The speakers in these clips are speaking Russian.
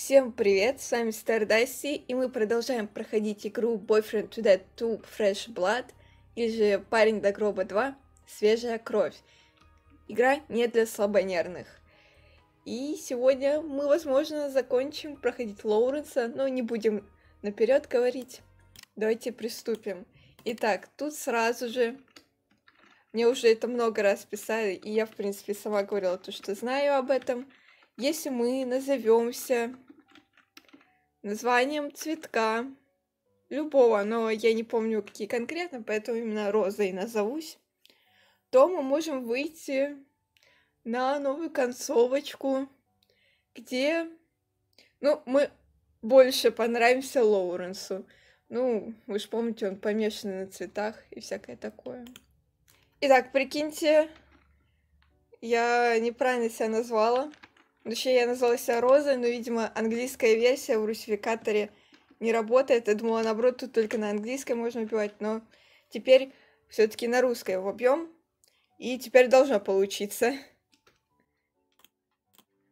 Всем привет, с вами Стардасти, и мы продолжаем проходить игру Boyfriend to Dead 2 Fresh Blood, или же Парень до гроба 2 Свежая кровь. Игра не для слабонервных. И сегодня мы, возможно, закончим проходить Лоуренса, но не будем наперед говорить. Давайте приступим. Итак, тут сразу же... Мне уже это много раз писали, и я, в принципе, сама говорила то, что знаю об этом. Если мы назовемся названием цветка. Любого, но я не помню, какие конкретно, поэтому именно розой назовусь. То мы можем выйти на новую концовочку, где, ну, мы больше понравимся Лоуренсу. Ну, вы же помните, он помешан на цветах и всякое такое. Итак, прикиньте, я неправильно себя назвала. Вообще, я назвала себя Розой, но, видимо, английская версия в русификаторе не работает. Я думала, наоборот, тут только на английской можно убивать, но теперь все-таки на русской вобьем. И теперь должно получиться.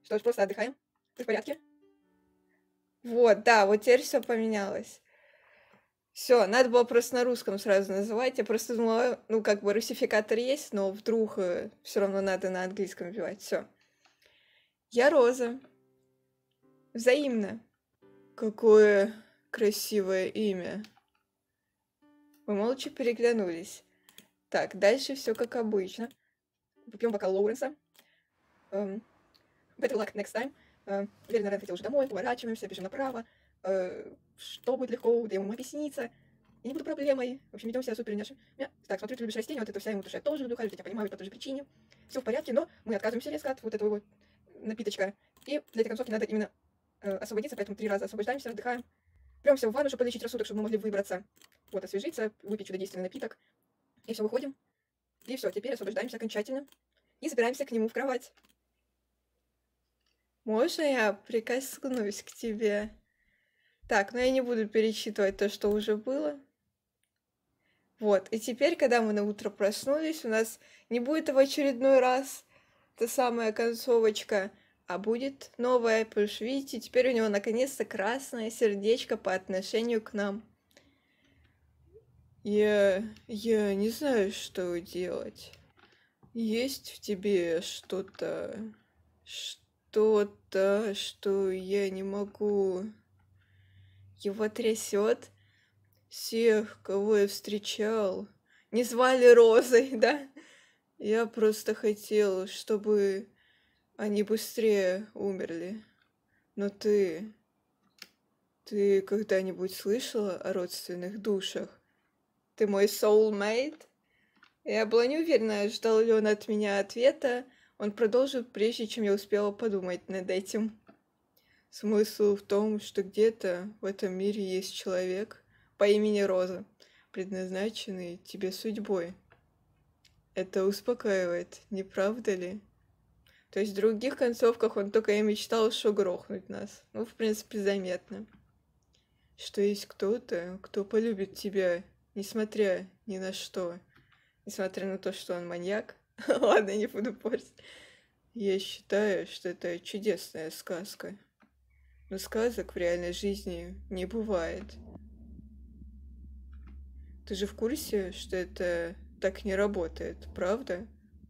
Что ж, просто отдыхаем. Ты в порядке? Вот, да, вот теперь все поменялось. Все, надо было просто на русском сразу называть. Я просто думала, ну, как бы русификатор есть, но вдруг э, все равно надо на английском вбивать. Все. Я Роза. Взаимно. Какое красивое имя. Мы молча переглянулись. Так, дальше все как обычно. Попьем бокал Лоуренса. Um, better luck next time. Uh, Верь, наверное, хотел уже домой. Поворачиваемся, бежим направо. Uh, что будет легко, где ему объясниться. Я не буду проблемой. В общем, ведем себя супер няшем. Так, смотрю, ты любишь растения, вот это вся ему душа. Я тоже люблю, я понимаю, по той же причине. Все в порядке, но мы отказываемся резко от вот этого вот напиточка. И для этой концовки надо именно э, освободиться, поэтому три раза освобождаемся, отдыхаем. Прямся в ванну, чтобы полечить рассудок, чтобы мы могли выбраться. Вот, освежиться, выпить чудодейственный напиток. И все, выходим. И все, теперь освобождаемся окончательно. И забираемся к нему в кровать. Можно я прикоснусь к тебе? Так, но ну я не буду перечитывать то, что уже было. Вот, и теперь, когда мы на утро проснулись, у нас не будет в очередной раз та самая концовочка, а будет новая, потому что, видите, теперь у него наконец-то красное сердечко по отношению к нам. Я... я не знаю, что делать. Есть в тебе что-то... что-то, что я не могу... Его трясет. Всех, кого я встречал, не звали Розой, да? Я просто хотел, чтобы они быстрее умерли. Но ты... Ты когда-нибудь слышала о родственных душах? Ты мой soulmate? Я была не уверена, ждал ли он от меня ответа. Он продолжил, прежде чем я успела подумать над этим. Смысл в том, что где-то в этом мире есть человек по имени Роза, предназначенный тебе судьбой, это успокаивает, не правда ли? То есть в других концовках он только и мечтал, что грохнуть нас. Ну, в принципе, заметно. Что есть кто-то, кто полюбит тебя, несмотря ни на что. Несмотря на то, что он маньяк. Ладно, не буду портить. Я считаю, что это чудесная сказка. Но сказок в реальной жизни не бывает. Ты же в курсе, что это так не работает, правда?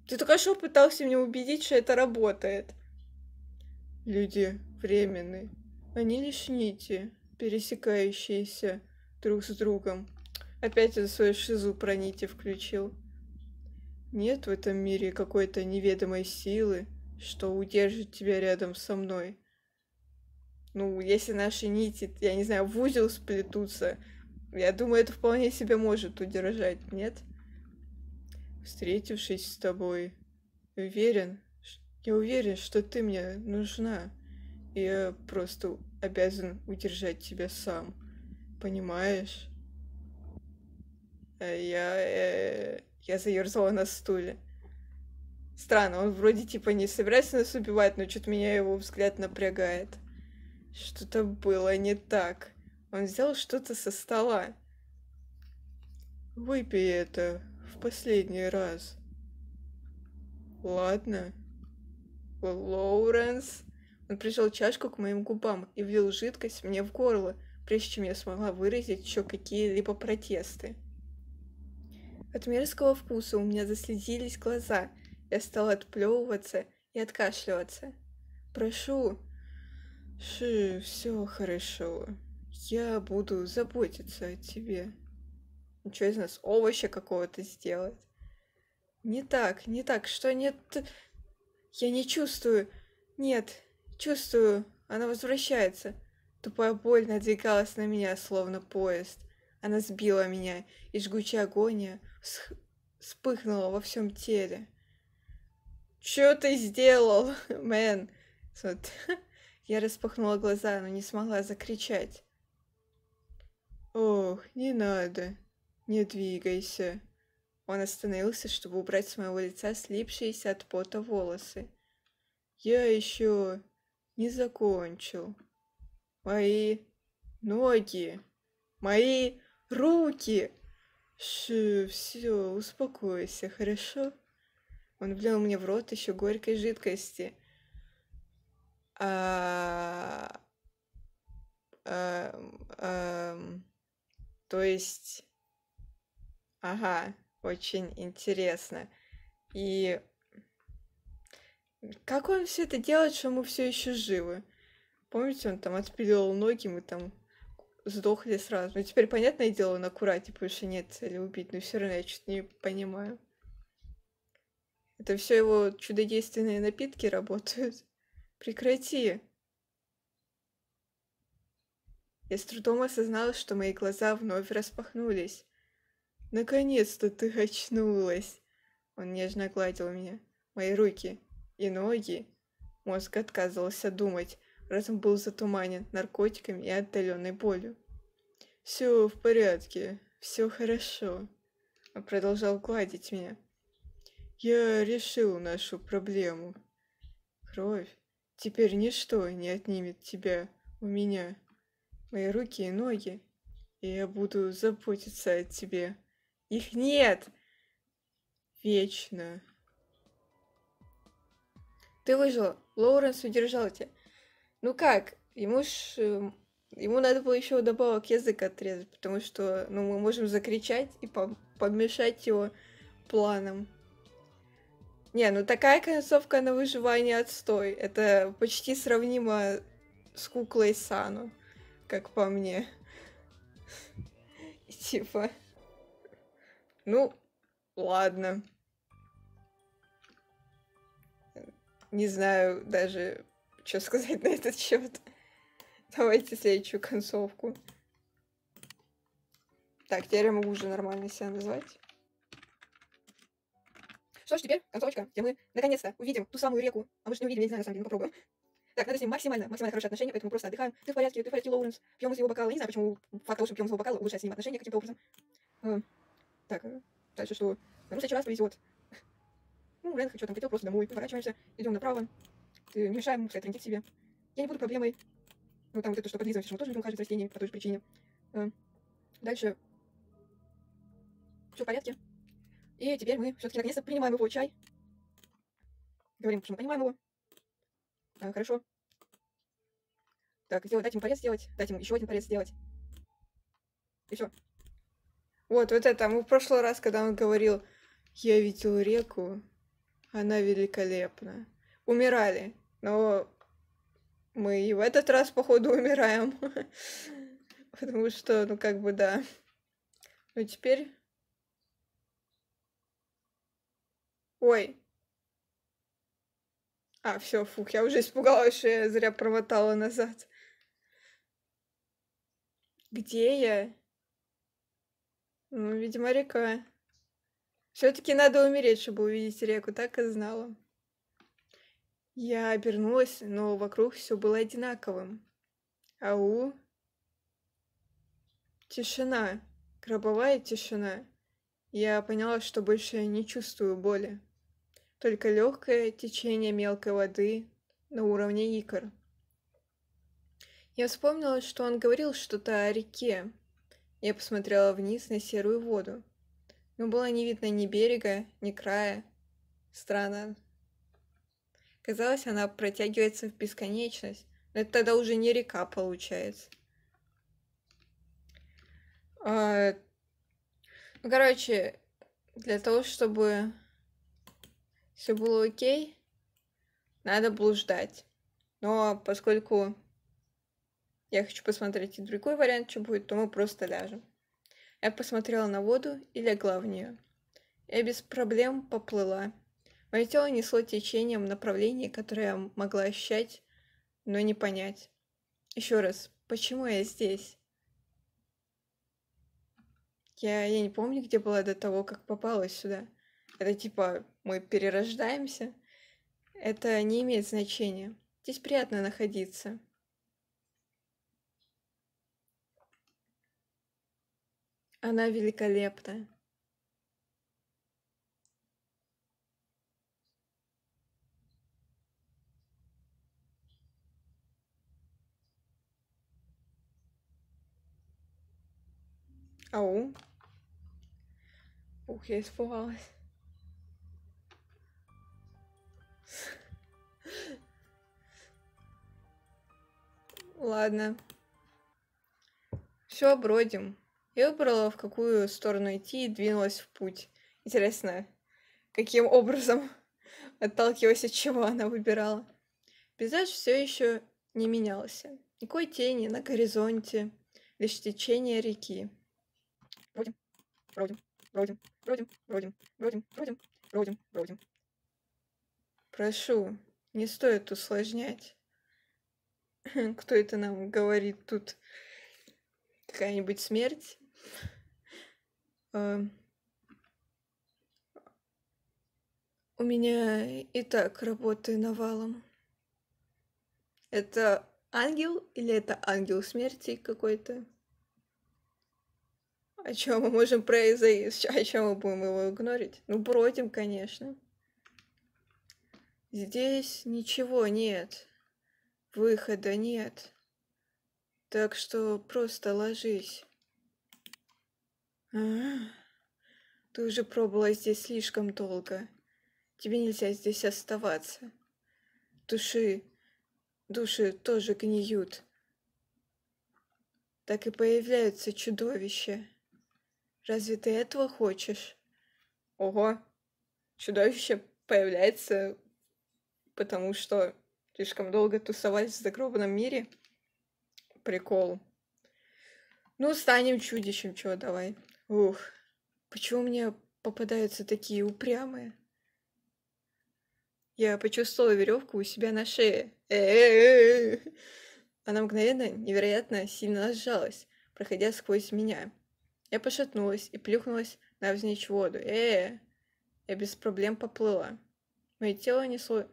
Ты только что пытался меня убедить, что это работает. Люди временные, Они лишь нити, пересекающиеся друг с другом. Опять я свою шизу про нити включил. Нет в этом мире какой-то неведомой силы, что удержит тебя рядом со мной. Ну, если наши нити, я не знаю, в узел сплетутся, я думаю, это вполне себе может удержать, нет? Нет? встретившись с тобой. Уверен, я уверен, что ты мне нужна. я просто обязан удержать тебя сам. Понимаешь? А я... Э, я заерзала на стуле. Странно, он вроде типа не собирается нас убивать, но что-то меня его взгляд напрягает. Что-то было не так. Он взял что-то со стола. Выпей это, в последний раз. Ладно. Лоуренс. Он прижал чашку к моим губам и влил жидкость мне в горло, прежде чем я смогла выразить еще какие-либо протесты. От мерзкого вкуса у меня заслезились глаза. Я стала отплевываться и откашливаться. «Прошу!» «Ши, все хорошо. Я буду заботиться о тебе» что из нас овощи какого-то сделать. Не так, не так, что нет... Я не чувствую. Нет, чувствую. Она возвращается. Тупая боль надвигалась на меня, словно поезд. Она сбила меня, и жгучая агония вспыхнула во всем теле. «Чё ты сделал, мэн?» вот. Я распахнула глаза, но не смогла закричать. «Ох, не надо», «Не двигайся!» Он остановился, чтобы убрать с моего лица слипшиеся от пота волосы. «Я еще не закончил. Мои ноги, мои руки!» «Ш, все, успокойся, хорошо?» Он влил мне в рот еще горькой жидкости. А... А... А... То есть... Ага, очень интересно. И как он все это делает, что мы все еще живы? Помните, он там отпилил ноги, мы там сдохли сразу. Ну, теперь, понятное дело, он аккуратнее, потому что нет цели убить, но все равно я что-то не понимаю. Это все его чудодейственные напитки работают. Прекрати. Я с трудом осознала, что мои глаза вновь распахнулись. Наконец-то ты очнулась!» Он нежно гладил меня, мои руки и ноги. Мозг отказывался думать, разум был затуманен наркотиками и отдаленной болью. «Все в порядке, все хорошо», — он продолжал гладить меня. «Я решил нашу проблему. Кровь, теперь ничто не отнимет тебя у меня, мои руки и ноги, и я буду заботиться о тебе». Их нет! Вечно. Ты выжила. Лоуренс удержал тебя. Ну как? Ему ж... Эм, ему надо было еще добавок язык отрезать, потому что ну, мы можем закричать и помешать его планам. Не, ну такая концовка на выживание отстой. Это почти сравнимо с куклой Сану, как по мне. Типа... Ну, ладно. Не знаю даже, что сказать на этот счет. Давайте следующую концовку. Так, теперь я могу уже нормально себя назвать. Что ж, теперь концовочка, где мы наконец-то увидим ту самую реку. А мы же не увидим, я не знаю, на самом деле, но попробуем. Так, надо с ним максимально, максимально хорошие отношения, поэтому просто отдыхаем. Ты в порядке, ты в порядке, Лоуренс. Пьем из его бокала. Я не знаю, почему факт того, что пьем из его бокала, улучшает с ним отношения каким-то образом. Эм, так, э, дальше что? Ну, сейчас повезет. Ну, Рен, хочу там, хотел просто домой. Поворачиваемся, идем направо. Ты не мешаем, кстати, трендит себе. Я не буду проблемой. Ну, там вот это, что подлизываемся, мы тоже будем кажется, растение по той же причине. Э, дальше. Все в порядке. И теперь мы все-таки наконец-то принимаем его чай. Говорим, что мы понимаем его. А, хорошо. Так, сделать, дать ему порез сделать, дать ему еще один порез сделать. И все. Вот, вот это, а мы в прошлый раз, когда он говорил, я видел реку, она великолепна. Умирали, но мы и в этот раз, походу, умираем. Потому что, ну, как бы, да. Ну, теперь... Ой. А, все, фух, я уже испугалась, что я зря промотала назад. Где я? Ну, видимо, река. Все-таки надо умереть, чтобы увидеть реку, так и знала. Я обернулась, но вокруг все было одинаковым. Ау. Тишина. Гробовая тишина. Я поняла, что больше не чувствую боли. Только легкое течение мелкой воды на уровне икр. Я вспомнила, что он говорил что-то о реке, я посмотрела вниз на серую воду. Но ну, было не видно ни берега, ни края. Странно. Казалось, она протягивается в бесконечность. Но это тогда уже не река получается. А... Ну, короче, для того, чтобы все было окей, надо блуждать. Но поскольку я хочу посмотреть и другой вариант, что будет, то мы просто ляжем. Я посмотрела на воду и легла в нее. Я без проблем поплыла. Мое тело несло течением направление, которое я могла ощущать, но не понять. Еще раз, почему я здесь? Я, я не помню, где была до того, как попала сюда. Это типа мы перерождаемся. Это не имеет значения. Здесь приятно находиться. Она великолепна. Ау. Ух, я испугалась. Ладно. Все, бродим. Я выбрала, в какую сторону идти, и двинулась в путь. Интересно, каким образом, отталкиваясь от чего она выбирала. Пейзаж все еще не менялся. Никакой тени на горизонте, лишь течение реки. Бродим, бродим, бродим, бродим, бродим, бродим, бродим, бродим, бродим. Прошу, не стоит усложнять. Кто это нам говорит тут? Какая-нибудь смерть? Эм, у меня и так работы навалом. Это ангел или это ангел смерти какой-то? О чем мы можем произойти? О чем мы будем его игнорить? Ну, бродим, конечно. Здесь ничего нет. Выхода нет. Так что просто ложись. А, ты уже пробыла здесь слишком долго. Тебе нельзя здесь оставаться. Души, души тоже гниют. Так и появляются чудовища. Разве ты этого хочешь? Ого, чудовище появляется, потому что слишком долго тусовались в загробном мире. Прикол. Ну, станем чудищем, чего давай. Ух, почему мне попадаются такие упрямые? Я почувствовала веревку у себя на шее. Она мгновенно, невероятно сильно сжалась, проходя сквозь меня. Я пошатнулась и плюхнулась на в воду. Э-э-э. Я без проблем поплыла. Мое тело несло...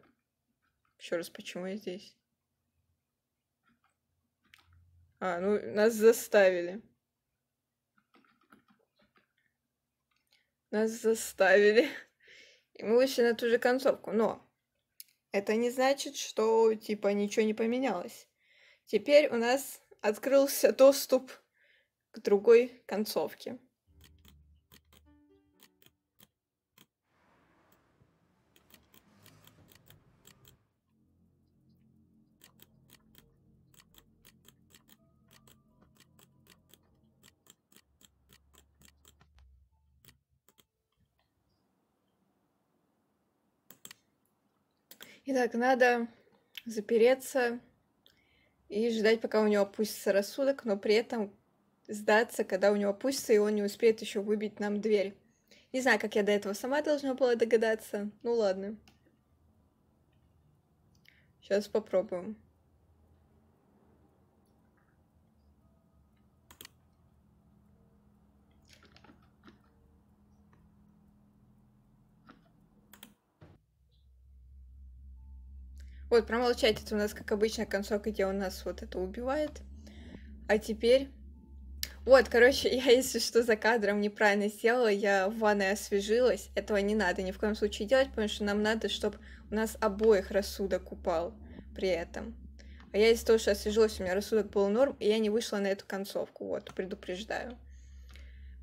Еще раз, почему я здесь? А, ну, нас заставили. Нас заставили. И мы вышли на ту же концовку. Но это не значит, что типа ничего не поменялось. Теперь у нас открылся доступ к другой концовке. Итак, надо запереться и ждать, пока у него опустится рассудок, но при этом сдаться, когда у него опустится, и он не успеет еще выбить нам дверь. Не знаю, как я до этого сама должна была догадаться. Ну ладно. Сейчас попробуем. Вот, промолчать это у нас, как обычно, концовка, где у нас вот это убивает. А теперь... Вот, короче, я, если что, за кадром неправильно сделала, я в ванной освежилась. Этого не надо ни в коем случае делать, потому что нам надо, чтобы у нас обоих рассудок упал при этом. А я из-за того, что освежилась, у меня рассудок был норм, и я не вышла на эту концовку, вот, предупреждаю.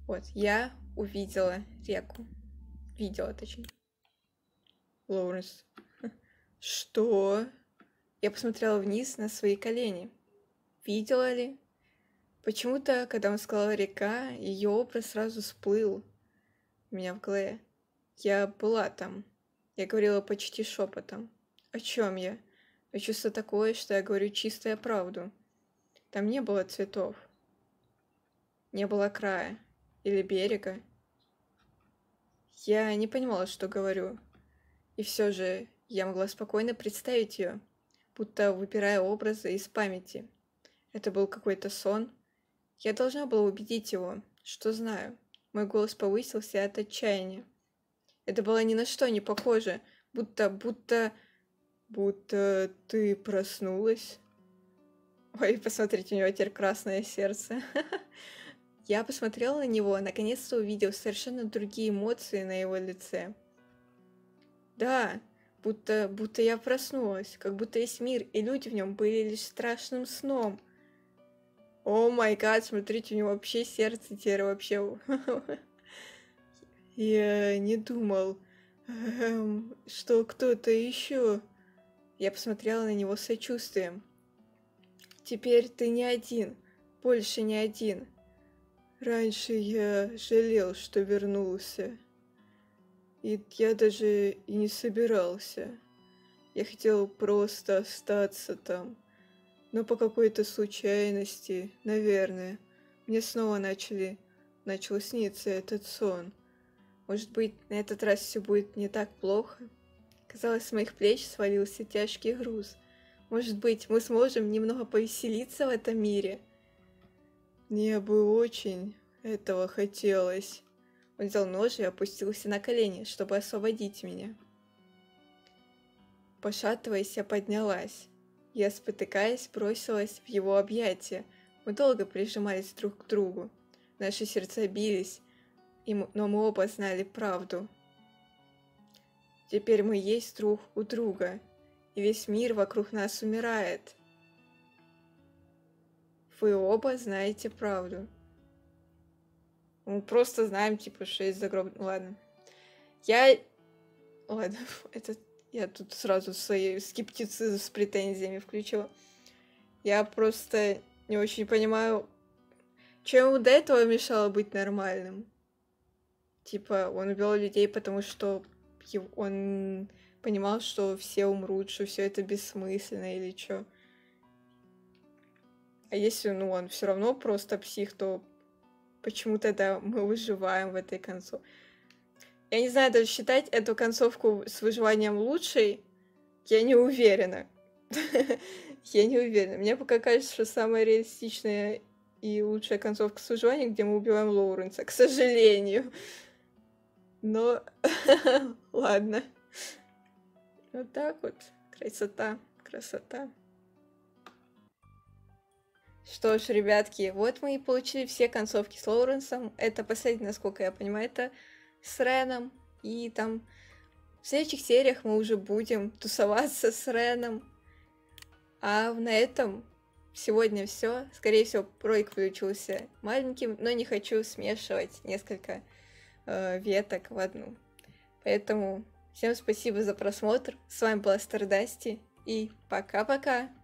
Вот, я увидела реку. Видела, точнее. Лоуренс. Что? Я посмотрела вниз на свои колени. Видела ли? Почему-то, когда он сказал «река», ее образ сразу всплыл у меня в голове. Я была там. Я говорила почти шепотом. О чем я? Я чувство такое, что я говорю чистую правду. Там не было цветов. Не было края. Или берега. Я не понимала, что говорю. И все же я могла спокойно представить ее, будто выпирая образы из памяти. Это был какой-то сон. Я должна была убедить его, что знаю. Мой голос повысился от отчаяния. Это было ни на что не похоже, будто, будто, будто ты проснулась. Ой, посмотрите, у него теперь красное сердце. Я посмотрела на него, наконец-то увидел совершенно другие эмоции на его лице. Да, будто, будто я проснулась, как будто весь мир и люди в нем были лишь страшным сном. О май гад, смотрите, у него вообще сердце теперь вообще... Я не думал, эм, что кто-то еще... Я посмотрела на него с сочувствием. Теперь ты не один, больше не один. Раньше я жалел, что вернулся. И я даже и не собирался. Я хотел просто остаться там. Но по какой-то случайности, наверное, мне снова начали, начал сниться этот сон. Может быть, на этот раз все будет не так плохо? Казалось, с моих плеч свалился тяжкий груз. Может быть, мы сможем немного повеселиться в этом мире? Мне бы очень этого хотелось. Он взял нож и опустился на колени, чтобы освободить меня. Пошатываясь, я поднялась. Я, спотыкаясь, бросилась в его объятия. Мы долго прижимались друг к другу. Наши сердца бились, но мы оба знали правду. Теперь мы есть друг у друга, и весь мир вокруг нас умирает. Вы оба знаете правду. Мы просто знаем, типа, что есть загроб... Ладно. Я... Ладно, это... Я тут сразу свои скептицизм с претензиями включила. Я просто не очень понимаю, чем ему до этого мешало быть нормальным. Типа, он убил людей, потому что он понимал, что все умрут, что все это бессмысленно или что. А если, ну, он все равно просто псих, то почему тогда мы выживаем в этой концовке. Я не знаю, даже считать эту концовку с выживанием лучшей, я не уверена. Я не уверена. Мне пока кажется, что самая реалистичная и лучшая концовка с выживанием, где мы убиваем Лоуренса, к сожалению. Но ладно. Вот так вот. Красота, красота. Что ж, ребятки, вот мы и получили все концовки с Лоуренсом. Это последний, насколько я понимаю, это с Реном. И там в следующих сериях мы уже будем тусоваться с Реном. А на этом сегодня все. Скорее всего, проект включился маленьким, но не хочу смешивать несколько э, веток в одну. Поэтому всем спасибо за просмотр. С вами была Стардасти и пока-пока!